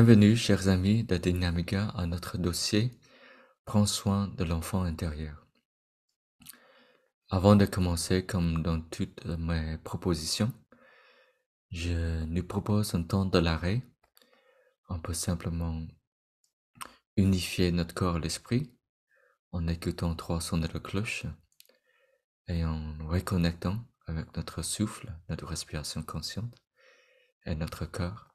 Bienvenue, chers amis de Dynamica, à notre dossier Prends soin de l'enfant intérieur. Avant de commencer, comme dans toutes mes propositions, je nous propose un temps de l'arrêt. On peut simplement unifier notre corps et l'esprit en écoutant trois sons de la cloche et en reconnectant avec notre souffle, notre respiration consciente et notre corps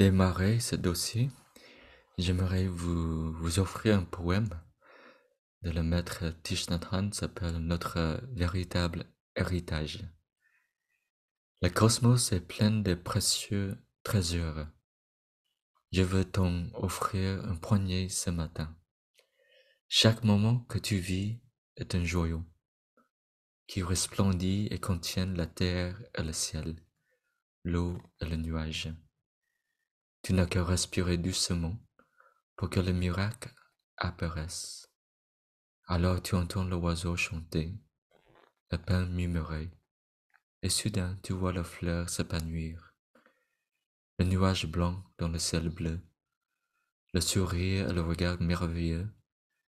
démarrer ce dossier, j'aimerais vous, offrir un poème de le maître Tishnathan s'appelle Notre véritable héritage. Le cosmos est plein de précieux trésors. Je veux t'en offrir un poignet ce matin. Chaque moment que tu vis est un joyau qui resplendit et contient la terre et le ciel, l'eau et le nuage. Tu n'as qu'à respirer doucement pour que le miracle apparaisse. Alors tu entends l'oiseau chanter, le pain murmurer, et soudain tu vois la fleur s'épanouir, le nuage blanc dans le ciel bleu, le sourire et le regard merveilleux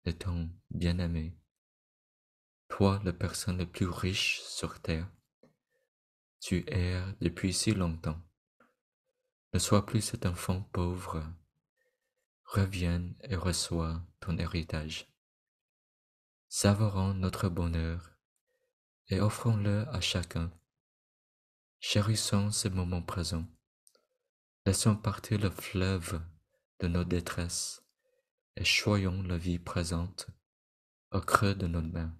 de ton bien-aimé. Toi, la personne la plus riche sur terre, tu erres depuis si longtemps ne sois plus cet enfant pauvre. Reviens et reçois ton héritage. Savourons notre bonheur et offrons-le à chacun. Chérissons ce moment présent. Laissons partir le fleuve de nos détresses et choyons la vie présente au creux de nos mains.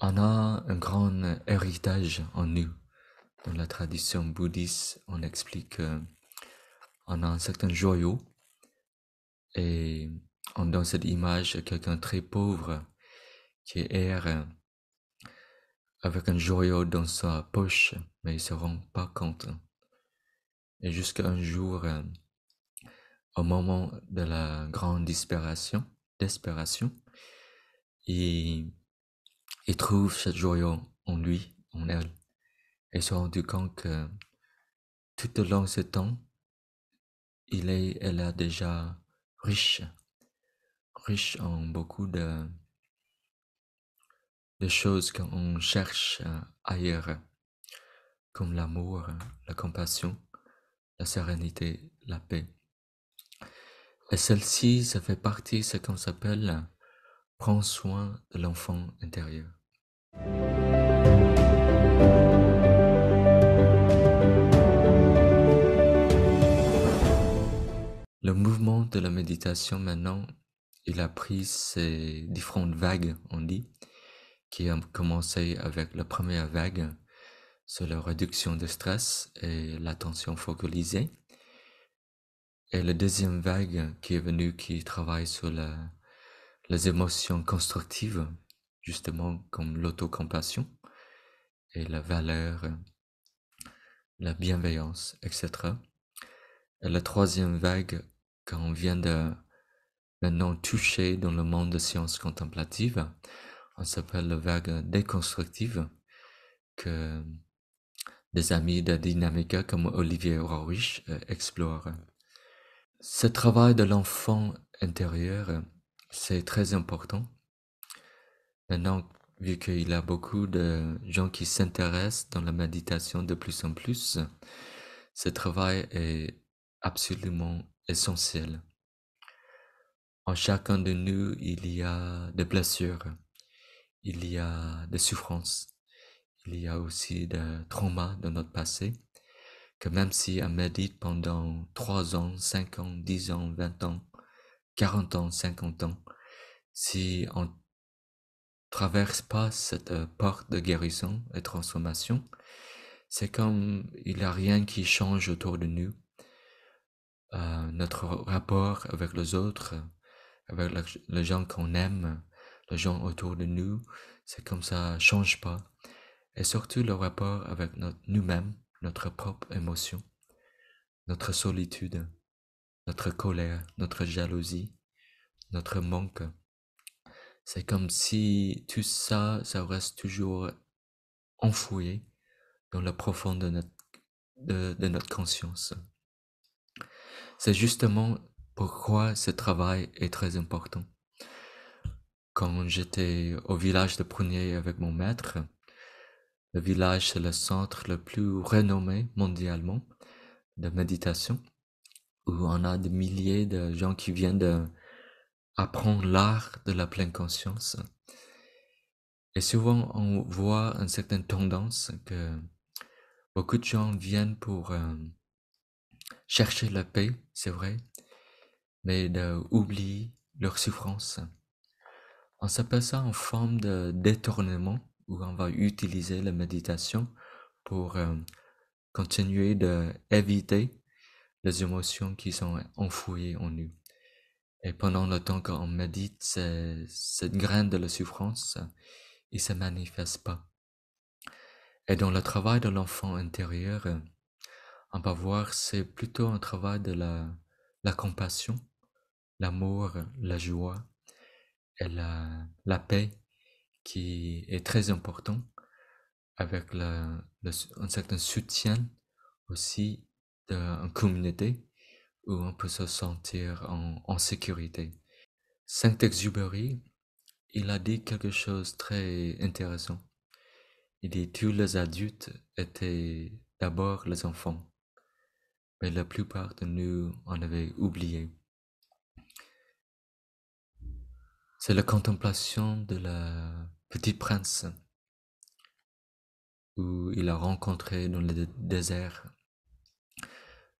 On a un grand héritage en nous. Dans la tradition bouddhiste, on explique qu'on euh, a un certain joyau et on donne cette image à quelqu'un très pauvre qui erre euh, avec un joyau dans sa poche, mais il se rend pas compte. Et jusqu'à un jour, euh, au moment de la grande disparition, il, il trouve ce joyau en lui, en elle et se rendu compte que tout au long de ce temps, il est, elle est déjà riche, riche en beaucoup de, de choses qu'on cherche euh, ailleurs, comme l'amour, la compassion, la sérénité, la paix. Et celle-ci, ça fait partie de ce qu'on s'appelle prends soin de l'enfant intérieur. Le mouvement de la méditation maintenant, il a pris ces différentes vagues, on dit, qui ont commencé avec la première vague sur la réduction de stress et l'attention focalisée. Et la deuxième vague qui est venue, qui travaille sur les émotions constructives, justement comme l'autocompassion et la valeur, la bienveillance, etc. Et la troisième vague qu'on on vient de maintenant toucher dans le monde de sciences contemplatives, on s'appelle le vague déconstructive, que des amis de Dynamica comme Olivier Rorich euh, explorent. Ce travail de l'enfant intérieur, c'est très important. Maintenant, vu qu'il y a beaucoup de gens qui s'intéressent dans la méditation de plus en plus, ce travail est absolument essentiel. En chacun de nous, il y a des blessures, il y a des souffrances, il y a aussi des traumas de notre passé, que même si on médite pendant 3 ans, 5 ans, 10 ans, 20 ans, 40 ans, 50 ans, si on traverse pas cette euh, porte de guérison et transformation, c'est comme il n'y a rien qui change autour de nous, euh, notre rapport avec les autres, avec les gens qu'on aime, les gens autour de nous. C'est comme ça, change pas. Et surtout le rapport avec nous-mêmes, notre propre émotion, notre solitude, notre colère, notre jalousie, notre manque. C'est comme si tout ça, ça reste toujours enfoui dans le profond de notre, de, de notre conscience. C'est justement pourquoi ce travail est très important. Quand j'étais au village de Prunier avec mon maître, le village est le centre le plus renommé mondialement de méditation, où on a des milliers de gens qui viennent apprendre l'art de la pleine conscience. Et souvent, on voit une certaine tendance que beaucoup de gens viennent pour euh, chercher la paix, c'est vrai, mais d'oublier leur souffrance. On s'appelle ça en forme de détournement où on va utiliser la méditation pour euh, continuer d'éviter les émotions qui sont enfouies en nous. Et pendant le temps qu'on médite, cette graine de la souffrance, il se manifeste pas. Et dans le travail de l'enfant intérieur, on va voir c'est plutôt un travail de la, compassion, l'amour, la joie et la, paix qui est très important avec le, un certain soutien aussi d'une communauté où on peut se sentir en, sécurité. Saint-Exupéry, il a dit quelque chose de très intéressant. Il dit tous les adultes étaient d'abord les enfants mais la plupart de nous en avaient oublié. C'est la contemplation de la petite prince où il a rencontré dans le désert.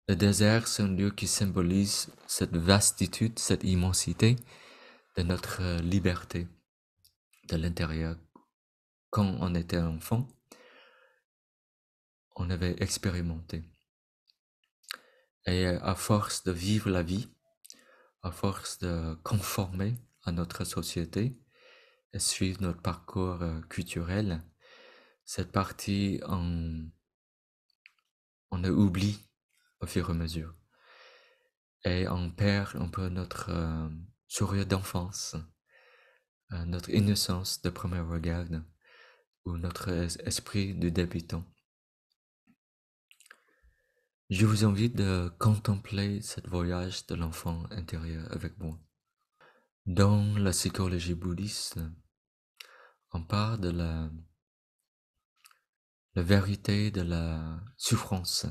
Le désert, c'est un lieu qui symbolise cette vastitude, cette immensité de notre euh, liberté de l'intérieur. Quand on était enfant, on avait expérimenté. Et à force de vivre la vie, à force de conformer à notre société et suivre notre parcours euh, culturel, cette partie, on, on oublie au fur et à mesure. Et on perd un peu notre euh, sourire d'enfance, euh, notre innocence de premier regard ou notre esprit de débutant. Je vous invite de contempler ce voyage de l'enfant intérieur avec moi. Dans la psychologie bouddhiste, on parle de la, la vérité de la souffrance.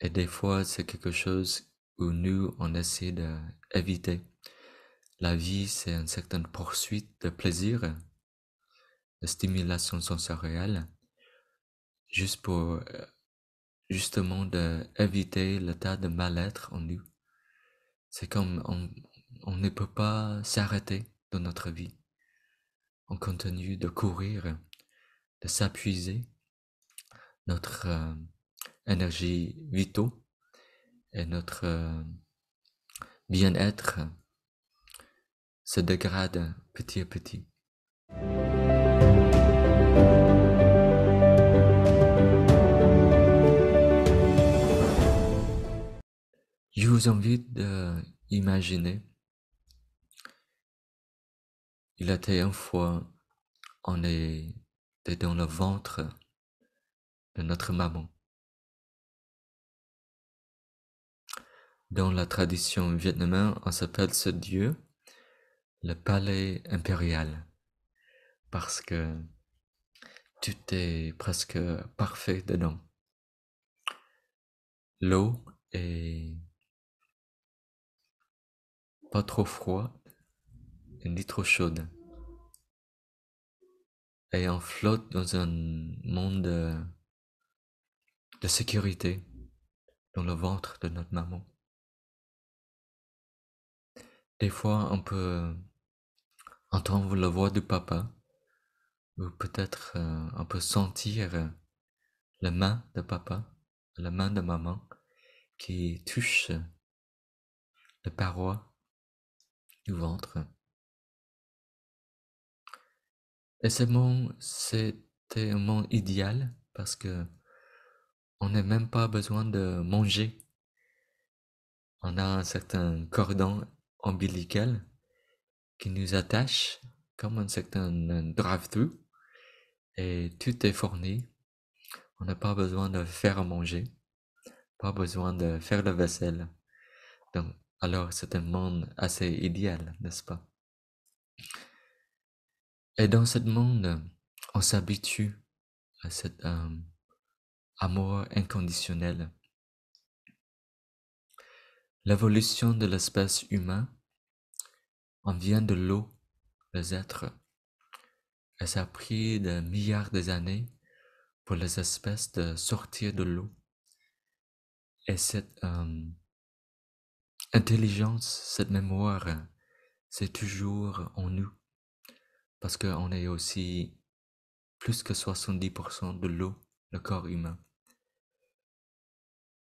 Et des fois, c'est quelque chose où nous, on essaie d'éviter. La vie, c'est une certaine poursuite de plaisir, de stimulation sensorielle, juste pour euh, justement d'éviter tas de mal-être en nous. C'est comme on, ne peut pas s'arrêter dans notre vie. On continue de courir, de s'appuiser notre euh, énergie vitale et notre euh, bien-être se dégrade petit à petit. vous d'imaginer. Il était une fois, on était dans le ventre de notre maman. Dans la tradition vietnamienne, on s'appelle ce dieu le palais impérial parce que tout est presque parfait dedans. L'eau est pas trop froid, ni trop chaude. Et on flotte dans un monde de sécurité, dans le ventre de notre maman. Des fois, on peut entendre la voix du papa, ou peut-être euh, on peut sentir la main de papa, la main de maman qui touche la paroi ventre. Et c'est bon, c'était un moment idéal parce que on n'a même pas besoin de manger. On a un certain cordon ombilical qui nous attache comme un certain drive-through et tout est fourni. On n'a pas besoin de faire manger, pas besoin de faire le vaisselle. Donc, alors c'est un monde assez idéal, n'est-ce pas Et dans ce monde, on s'habitue à cet euh, amour inconditionnel. L'évolution de l'espèce humain en vient de l'eau, les êtres. Et ça a pris des milliards d'années pour les espèces de sortir de l'eau. Et cette euh, intelligence, cette mémoire, euh, c'est toujours en nous. Parce qu'on est aussi plus que 70% de l'eau, le corps humain.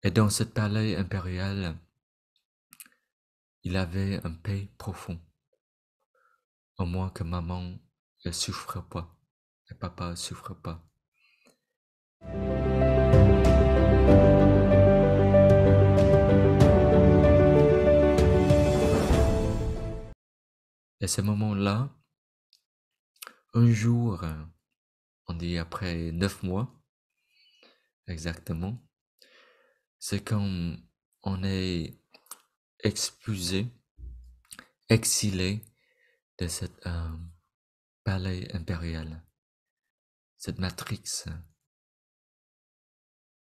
Et dans cette palais impérial, il avait un paix profond. Au moins que maman ne souffre pas et papa ne souffre pas. Et ce moment-là, un jour, on dit après neuf mois, exactement, c'est quand on est expulsé, exilé de cette euh, palais impérial, cette matrix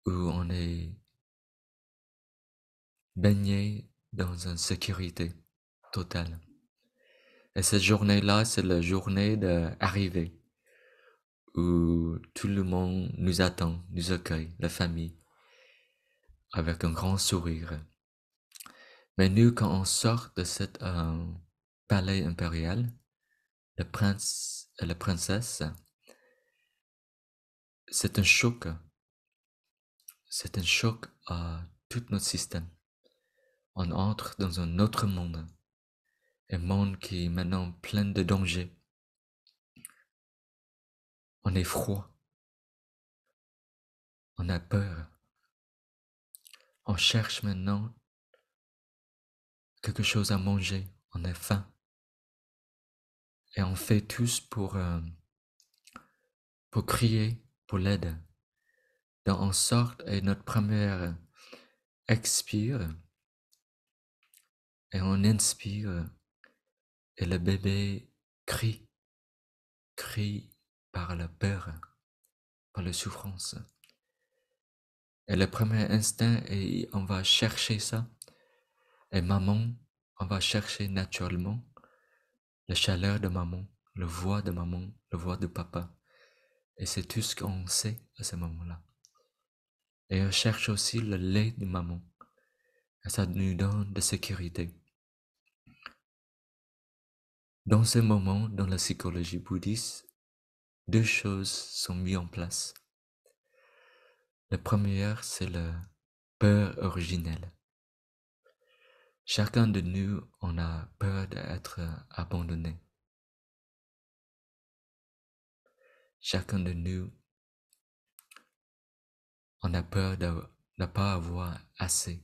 où on est baigné dans une sécurité totale. Et cette journée-là, c'est la journée d'arrivée où tout le monde nous attend, nous accueille, la famille, avec un grand sourire. Mais nous, quand on sort de cet euh, palais impérial, le prince et euh, la princesse, c'est un choc. C'est un choc à tout notre système. On entre dans un autre monde un monde qui est maintenant plein de dangers. On est froid. On a peur. On cherche maintenant quelque chose à manger. On est faim. Et on fait tous pour, euh, pour crier pour l'aide. Donc on sort et notre première expire. Et on inspire et le bébé crie, crie par la peur, par la souffrance. Et le premier instinct, et on va chercher ça. Et maman, on va chercher naturellement la chaleur de maman, le voix de maman, le voix de papa. Et c'est tout ce qu'on sait à ce moment-là. Et on cherche aussi le lait de maman. Et ça nous donne de sécurité. Dans ce moment, dans la psychologie bouddhiste, deux choses sont mises en place. La première, c'est la peur originelle. Chacun de nous, on a peur d'être abandonné. Chacun de nous, on a peur de ne pas avoir assez.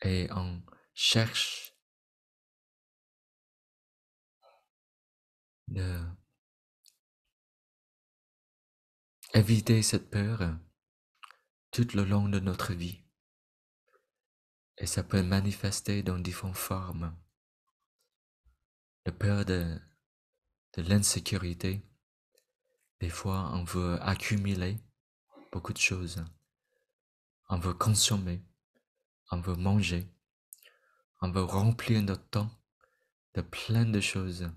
Et on cherche de éviter cette peur euh, tout le long de notre vie. Et ça peut manifester dans différentes formes. La peur de, de l'insécurité. Des fois, on veut accumuler beaucoup de choses. On veut consommer. On veut manger. On veut remplir notre temps de plein de choses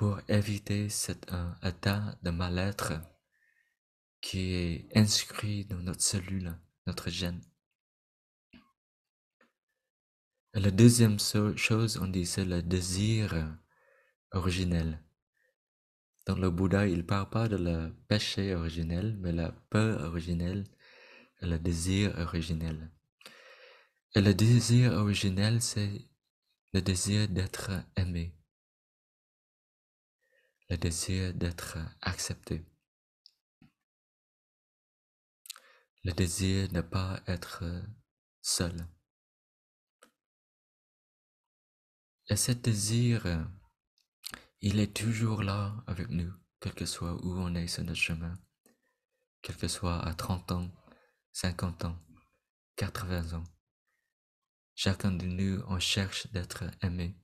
pour éviter cet euh, état de mal-être qui est inscrit dans notre cellule, notre gène. la deuxième chose, on dit, c'est le désir originel. Dans le Bouddha, il ne parle pas de le péché originel, mais la peur originelle le désir originel. Et le désir originel, c'est le désir d'être aimé le désir d'être accepté, le désir de ne pas être seul. Et ce désir, il est toujours là avec nous, quel que soit où on est sur notre chemin, quel que soit à 30 ans, 50 ans, 80 ans. Chacun de nous, on cherche d'être aimé,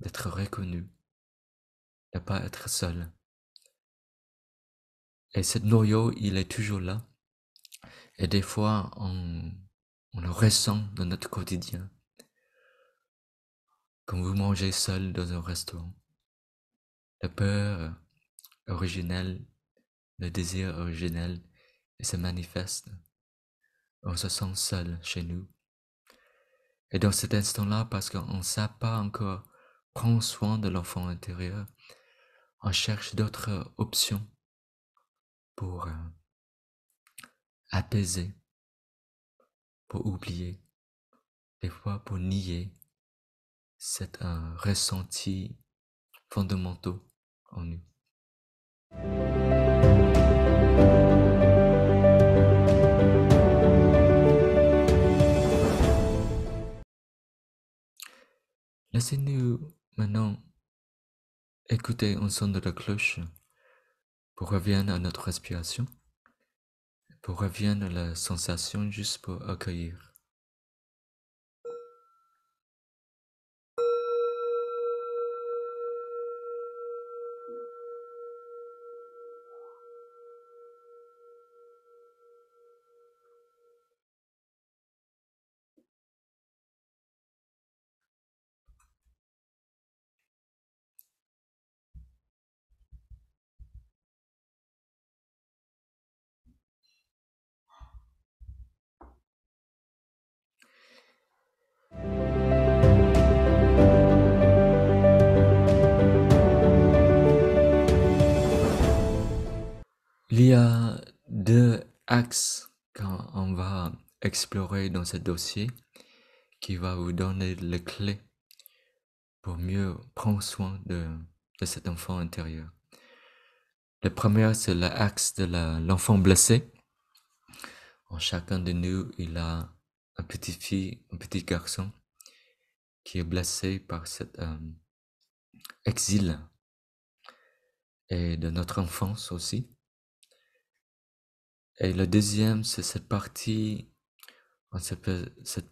d'être reconnu, ne pas être seul. Et cette noyau, il est toujours là. Et des fois, on, le ressent dans notre quotidien. Quand vous mangez seul dans un restaurant, la peur originelle, le désir originel se manifeste. On se sent seul chez nous. Et dans cet instant-là, parce qu'on ne sait pas encore prendre soin de l'enfant intérieur, on cherche d'autres euh, options pour euh, apaiser, pour oublier, des fois pour nier cet un euh, ressenti fondamental en nous. Laissez-nous maintenant Écoutez un son de la cloche pour revenir à notre respiration, pour revenir à la sensation juste pour accueillir. Il y a deux axes qu'on va explorer dans ce dossier qui va vous donner les clés pour mieux prendre soin de, cet enfant intérieur. Le premier, c'est l'axe de l'enfant blessé. En chacun de nous, il a un petit fille, un petit garçon qui est blessé par cet euh, exil et de notre enfance aussi. Et le deuxième, c'est cette partie, cette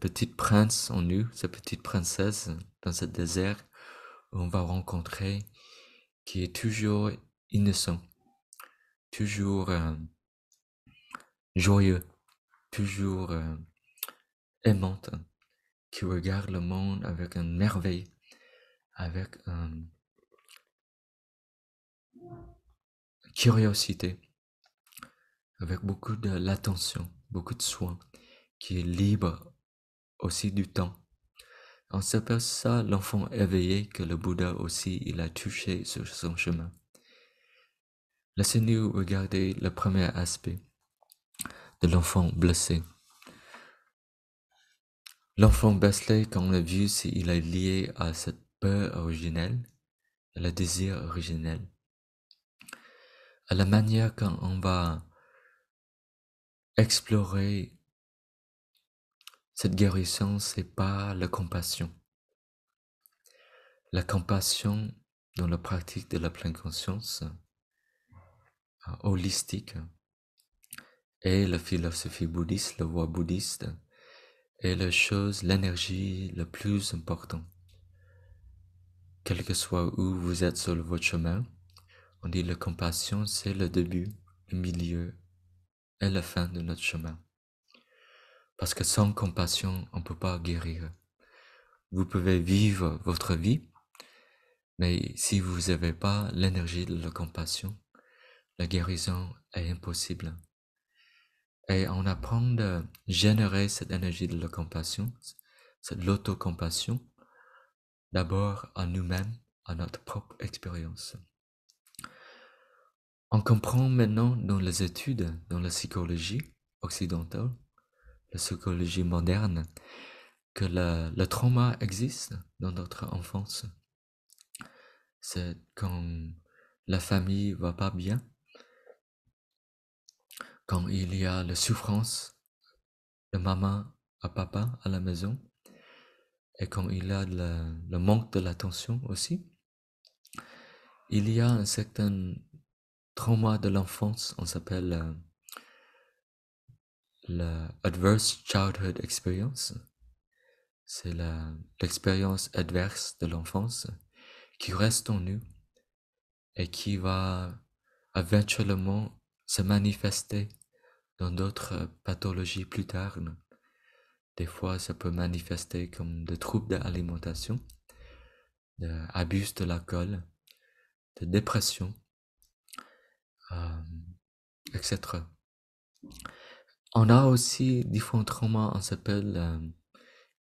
petite princesse en nu, cette petite princesse dans ce désert où on va rencontrer qui est toujours innocent, toujours euh, joyeux, toujours euh, aimante, qui regarde le monde avec une merveille, avec une euh, curiosité avec beaucoup de l'attention, beaucoup de soin, qui est libre aussi du temps. On s'appelle l'enfant éveillé que le Bouddha aussi il a touché sur son chemin. Laissez-nous regarder le premier aspect de l'enfant blessé. L'enfant blessé, comme on l'a vu, il est lié à cette peur originelle, à le désir originel. À la manière qu'on va explorer cette guérison, c'est pas la compassion. La compassion dans la pratique de la pleine conscience euh, holistique et la philosophie bouddhiste, la voie bouddhiste est la chose, l'énergie la plus importante. Quel que soit où vous êtes sur votre chemin, on dit la compassion, c'est le début, le milieu la fin de notre chemin. Parce que sans compassion, on ne peut pas guérir. Vous pouvez vivre votre vie, mais si vous n'avez pas l'énergie de la compassion, la guérison est impossible. Et on apprend de générer cette énergie de la compassion, cette compassion d'abord en nous-mêmes, à notre propre expérience. On comprend maintenant dans les études, dans la psychologie occidentale, la psychologie moderne, que le, trauma existe dans notre enfance. C'est quand la famille va pas bien, quand il y a la souffrance de maman à papa à la maison, et quand il y a le manque de l'attention aussi, il y a un certain mois de l'enfance, on s'appelle euh, la Adverse Childhood Experience. C'est l'expérience adverse de l'enfance qui reste en nous et qui va éventuellement se manifester dans d'autres pathologies plus tard. Des fois, ça peut manifester comme des troubles d'alimentation, de abus de l'alcool, de dépression, euh, etc. On a aussi différents traumas, on s'appelle euh,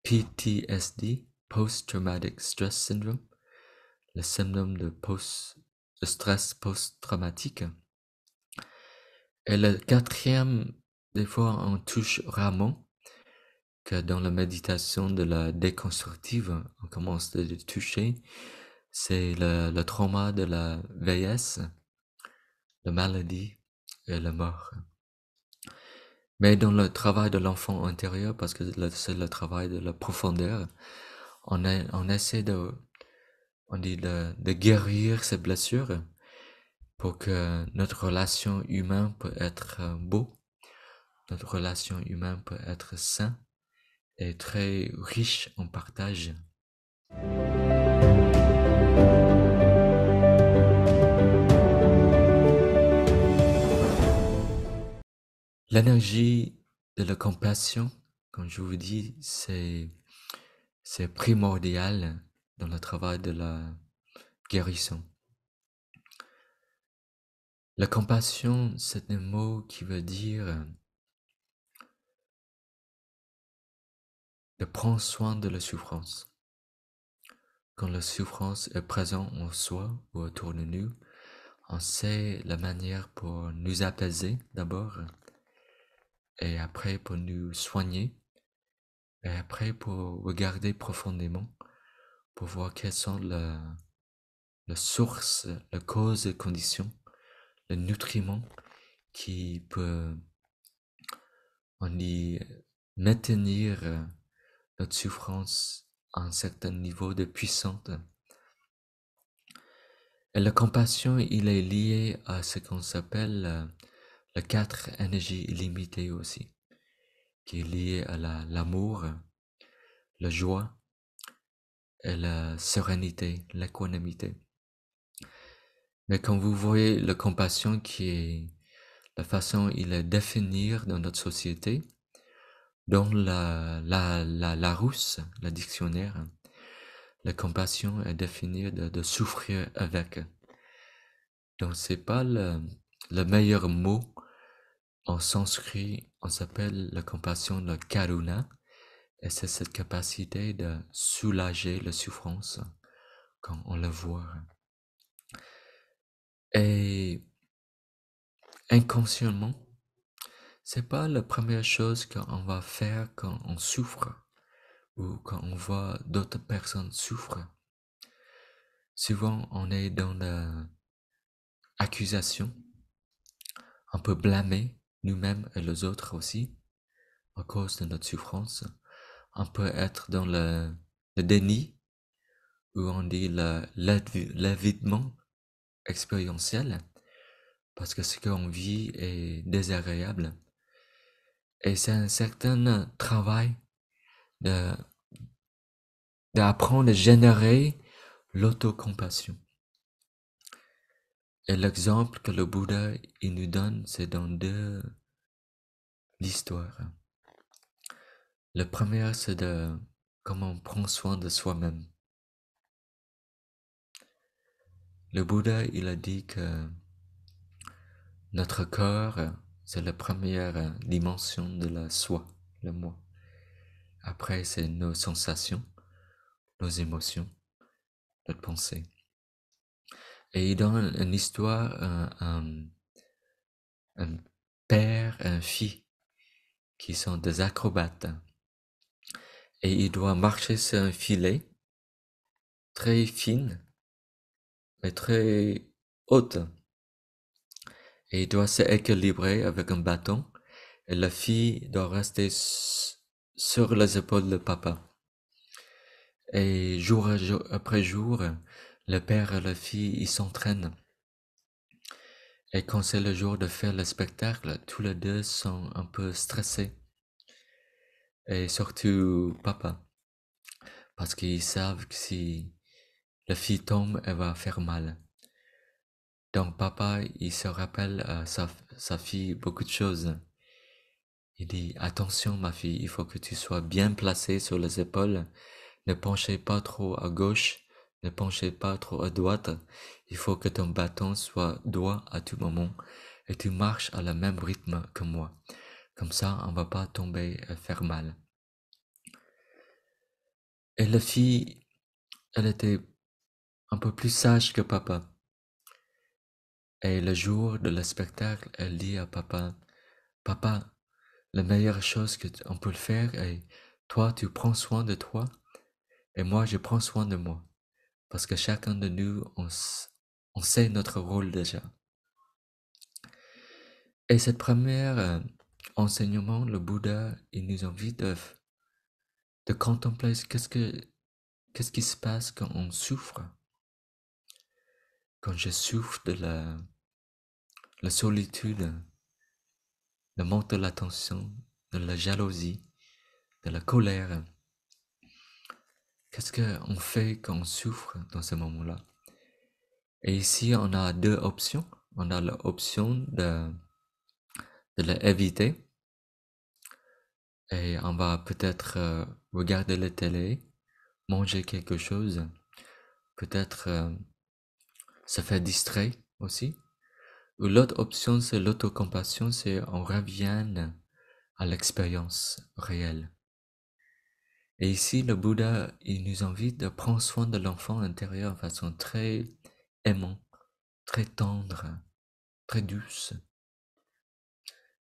PTSD, Post-Traumatic Stress Syndrome, le syndrome de, stress post-traumatique. Et le quatrième, des fois, on touche rarement, que dans la méditation de la déconstructive, on commence à le toucher, c'est le, le, trauma de la vieillesse, la maladie et la mort. Mais dans le travail de l'enfant intérieur, parce que c'est le travail de la profondeur, on, essaie de, on dit de, de, guérir ces blessures pour que notre relation humaine peut être euh, beau, notre relation humaine peut être sain et très riche en partage. L'énergie de la compassion, comme je vous dis, c'est, c'est primordial dans le travail de la guérison. La compassion, c'est un mot qui veut dire de prendre soin de la souffrance. Quand la souffrance est présente en soi ou autour de nous, on sait la manière pour nous apaiser d'abord et après pour nous soigner, et après pour regarder profondément, pour voir quelles sont la, la source, la cause et conditions le nutriment qui peut on y maintenir euh, notre souffrance à un certain niveau de puissance. Et la compassion, il est lié à ce qu'on s'appelle euh, quatre énergies énergie aussi, qui est liée à l'amour, la, joie, et la sérénité, l'équanimité. Mais quand vous voyez la compassion qui est la façon il est définir dans notre société, dans la, la, la, rousse, le dictionnaire, la compassion est définie de, souffrir avec. Donc c'est pas le meilleur mot en sanskrit, on s'appelle la compassion de karuna, et c'est cette capacité de soulager la souffrance quand on la voit. Et inconsciemment, c'est pas la première chose qu'on va faire quand on souffre ou quand on voit d'autres personnes souffrir. Souvent, on est dans l'accusation. On peut blâmer nous-mêmes et les autres aussi, à cause de notre souffrance, on peut être dans le, le déni, ou on dit l'évitement expérientiel, parce que ce qu'on vit est désagréable. Et c'est un certain travail de d'apprendre à générer l'autocompassion. Et l'exemple que le Bouddha il nous donne, c'est dans deux l'histoire. La première, c'est de comment on prend soin de soi-même. Le Bouddha, il a dit que notre corps, c'est la première dimension de la soi, le moi. Après, c'est nos sensations, nos émotions, notre pensée. Et donne une histoire, un, un père, un fils, qui sont des acrobates. Et il doit marcher sur un filet très fine, mais très haute. Et il doit s'équilibrer avec un bâton. Et la fille doit rester sur les épaules de papa. Et jour, après jour, le père et la fille, ils s'entraînent. Et quand c'est le jour de faire le spectacle, tous les deux sont un peu stressés. Et surtout papa. Parce qu'ils savent que si la fille tombe, elle va faire mal. Donc papa, il se rappelle à sa, fille beaucoup de choses. Il dit, attention ma fille, il faut que tu sois bien placée sur les épaules, ne penchez pas trop à gauche ne penchez pas trop à droite. Il faut que ton bâton soit droit à tout moment et tu marches à le même rythme que moi. Comme ça, on va pas tomber et faire mal. Et la fille, elle était un peu plus sage que papa. Et le jour de le spectacle, elle dit à papa, Papa, la meilleure chose qu'on peut faire est, toi tu prends soin de toi et moi je prends soin de moi. Parce que chacun de nous, on, sait notre rôle déjà. Et cette première euh, enseignement, le Bouddha, il nous invite de, contempler qu'est-ce que qu'est-ce qui se passe quand on souffre. Quand je souffre de la, solitude, de manque de l'attention, de la jalousie, de la colère, Qu'est-ce qu'on fait quand on souffre dans ce moment-là Et ici, on a deux options. On a l'option de, de l'éviter. Et on va peut-être euh, regarder la télé, manger quelque chose, peut-être euh, se faire distraire aussi. Ou l'autre option, c'est l'autocompassion, c'est on revient à l'expérience réelle. Et ici, le Bouddha, il nous invite de prendre soin de l'enfant intérieur de façon très aimante, très tendre, très douce.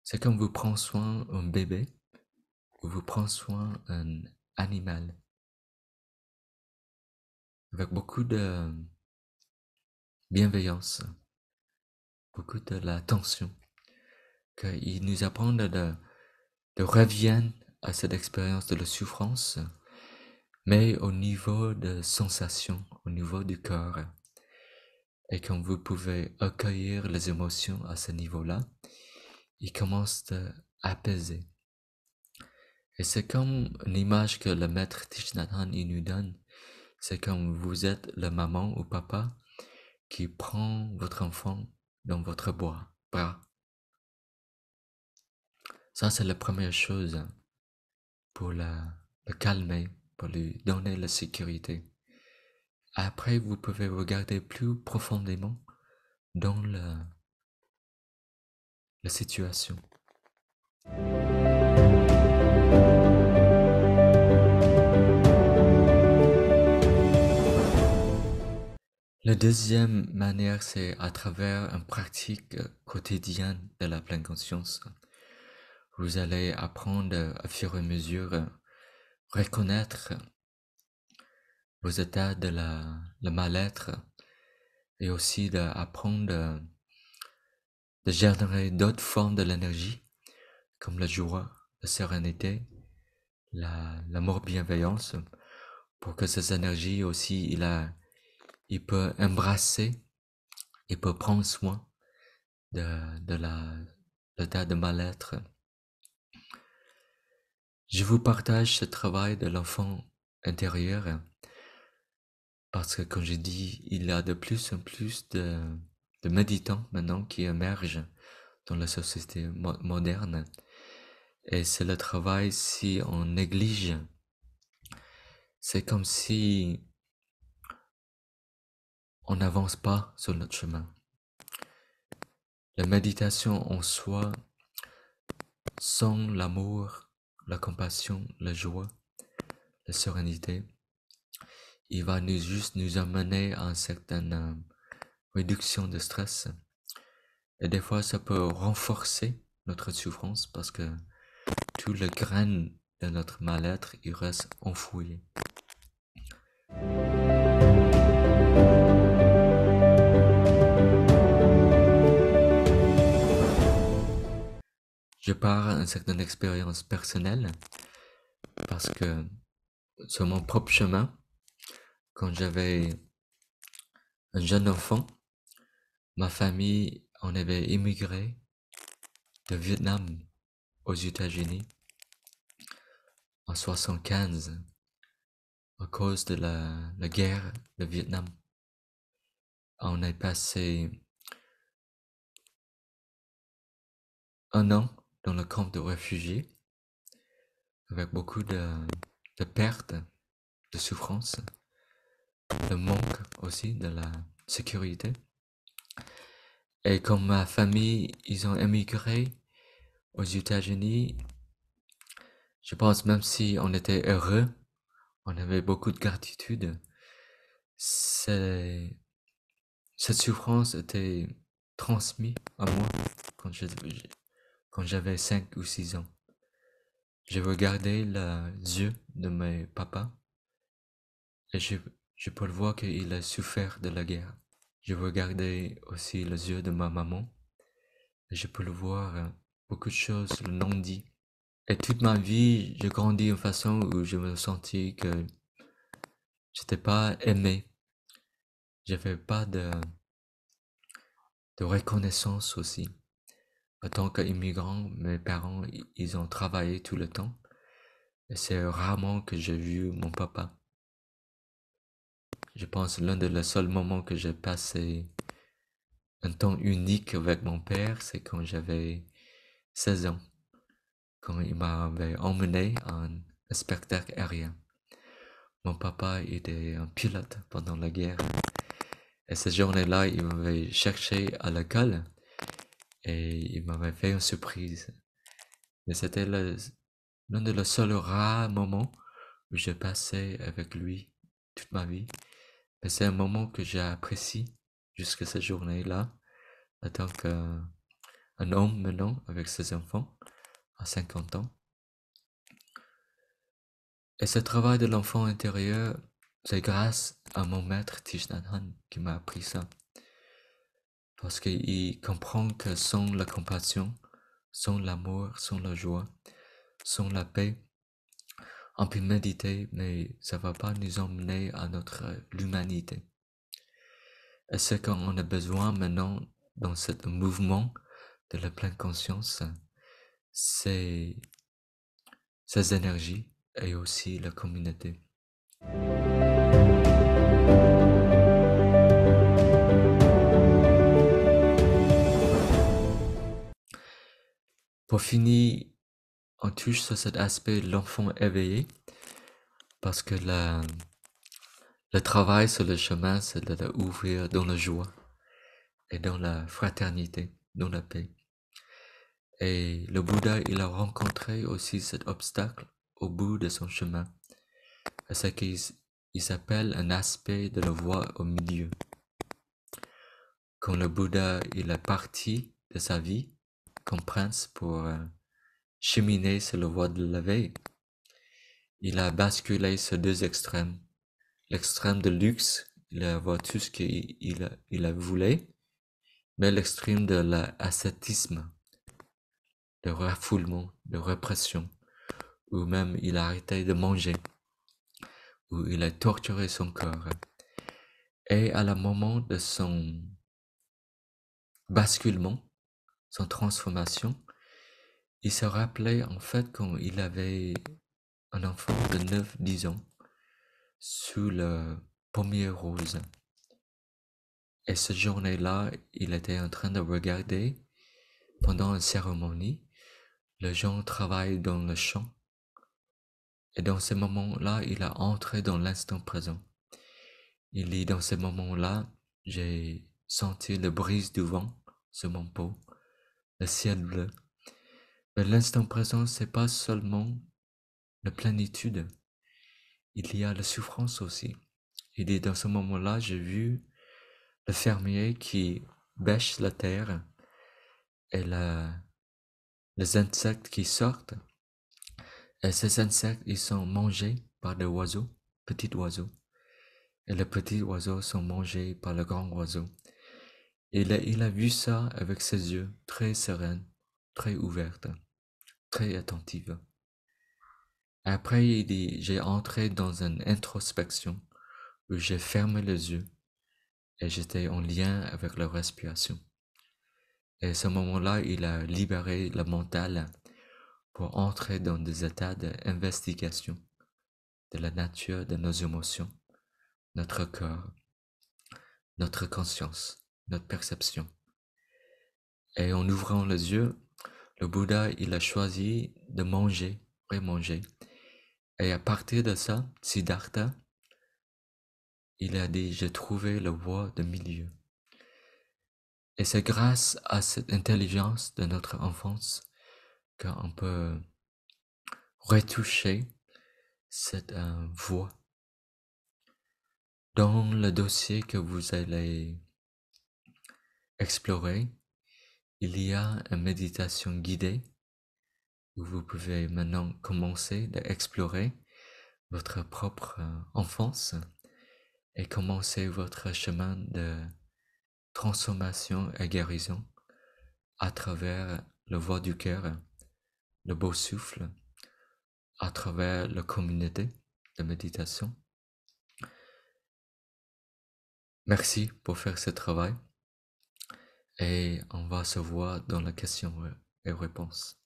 C'est comme vous prenez soin un bébé ou vous prenez soin un animal. Avec beaucoup de bienveillance, beaucoup de l'attention, qu'il nous apprend de, de à cette expérience de la souffrance, mais au niveau de sensation, au niveau du corps. Et quand vous pouvez accueillir les émotions à ce niveau-là, ils commencent à apaiser. Et c'est comme l'image que le maître Tishnathan nous donne. C'est comme vous êtes le maman ou papa qui prend votre enfant dans votre bras. Ça, c'est la première chose pour la, le calmer, pour lui donner la sécurité. Après, vous pouvez regarder plus profondément dans la, la situation. La deuxième manière, c'est à travers une pratique quotidienne de la pleine conscience. Vous allez apprendre à fur et à mesure euh, reconnaître vos états de la, le mal-être et aussi d'apprendre euh, de générer d'autres formes de l'énergie comme la joie, la sérénité, l'amour la bienveillance pour que ces énergies aussi il a il peut embrasser il peut prendre soin de, de la l'état de mal-être je vous partage ce travail de l'enfant intérieur hein, parce que, comme j'ai dis, il y a de plus en plus de, de méditants maintenant qui émergent dans la société moderne. Et c'est le travail, si on néglige, c'est comme si on n'avance pas sur notre chemin. La méditation en soi, sans l'amour, la compassion, la joie, la sérénité. Il va nous juste nous amener à une certaine euh, réduction de stress. Et des fois, ça peut renforcer notre souffrance parce que tout le grain de notre mal-être, il reste enfoui je parle d'une certaine expérience personnelle parce que sur mon propre chemin, quand j'avais un jeune enfant, ma famille on avait immigré de Vietnam aux États-Unis en 75 à cause de la, la guerre de Vietnam. On a passé un an dans le camp de réfugiés, avec beaucoup de, pertes, de souffrances, le manque aussi de la sécurité. Et comme ma famille, ils ont émigré aux États-Unis, je pense même si on était heureux, on avait beaucoup de gratitude, cette souffrance était transmise à moi quand je, quand j'avais cinq ou six ans. Je regardais les yeux de mes papas et je, je peux le voir qu'il a souffert de la guerre. Je regardais aussi les yeux de ma maman et je peux le voir euh, beaucoup de choses non dit Et toute ma vie, j'ai grandi d'une façon où je me sentis que j'étais pas aimé. J'avais pas de, de reconnaissance aussi en tant qu'immigrant, mes parents, ils ont travaillé tout le temps. Et C'est rarement que j'ai vu mon papa. Je pense l'un des seuls moments que j'ai passé un temps unique avec mon père, c'est quand j'avais 16 ans, quand il m'avait emmené à un spectacle aérien. Mon papa était un pilote pendant la guerre. Et cette journée-là, il m'avait cherché à l'école et il m'avait fait une surprise. Et c'était l'un des seuls rares moments où j'ai passé avec lui toute ma vie. Mais c'est un moment que j'ai apprécié jusqu'à cette journée-là, en tant qu'un homme maintenant avec ses enfants à 50 ans. Et ce travail de l'enfant intérieur, c'est grâce à mon maître Tishnathan qui m'a appris ça parce qu'il comprend que sans la compassion, sans l'amour, sans la joie, sans la paix, on peut méditer, mais ça va pas nous emmener à notre euh, l'humanité. Et ce qu'on a besoin maintenant dans ce mouvement de la pleine conscience, c'est ces énergies et aussi la communauté. Pour finir, on touche sur cet aspect de l'enfant éveillé, parce que le travail sur le chemin, c'est de l'ouvrir dans la joie et dans la fraternité, dans la paix. Et le Bouddha, il a rencontré aussi cet obstacle au bout de son chemin. Ce qu'il s'appelle un aspect de la voie au milieu. Quand le Bouddha, il est parti de sa vie, comme prince pour euh, cheminer sur le voie de la veille. Il a basculé sur deux extrêmes. L'extrême de luxe, il a tout ce qu'il il, a voulait, mais l'extrême de l'ascétisme, de raffoulement, de répression, ou même il a arrêté de manger, où il a torturé son corps. Et à la moment de son basculement, son transformation. Il se rappelait en fait quand il avait un enfant de 9-10 ans sous le pommier rose. Et cette journée-là, il était en train de regarder pendant une cérémonie. Les gens travaillent dans le champ. Et dans ce moment-là, il a entré dans l'instant présent. Il dit dans ce moment-là, j'ai senti la brise du vent sur mon pot le ciel bleu. Mais l'instant présent, c'est pas seulement la plénitude. Il y a la souffrance aussi. Il est dans ce moment-là, j'ai vu le fermier qui bêche la terre et les insectes qui sortent. Et ces insectes, ils sont mangés par des oiseaux, petits oiseaux. Et les petits oiseaux sont mangés par le grand oiseau. Et il a vu ça avec ses yeux très sereins, très ouverts, très attentifs. Après, il dit, j'ai entré dans une introspection où j'ai fermé les yeux et j'étais en lien avec la respiration. Et ce moment-là, il a libéré le mental pour entrer dans des états d'investigation de la nature de nos émotions, notre corps, notre conscience notre perception. Et en ouvrant les yeux, le Bouddha, il a choisi de manger, manger. Et à partir de ça, Siddhartha, il a dit, j'ai trouvé la voie de milieu. Et c'est grâce à cette intelligence de notre enfance qu'on peut retoucher cette euh, voie. Dans le dossier que vous allez explorer. Il y a une méditation guidée où vous pouvez maintenant commencer d'explorer votre propre euh, enfance et commencer votre chemin de transformation et guérison à travers le voix du cœur, le beau souffle, à travers la communauté de méditation. Merci pour faire ce travail et on va se voir dans la question et réponse.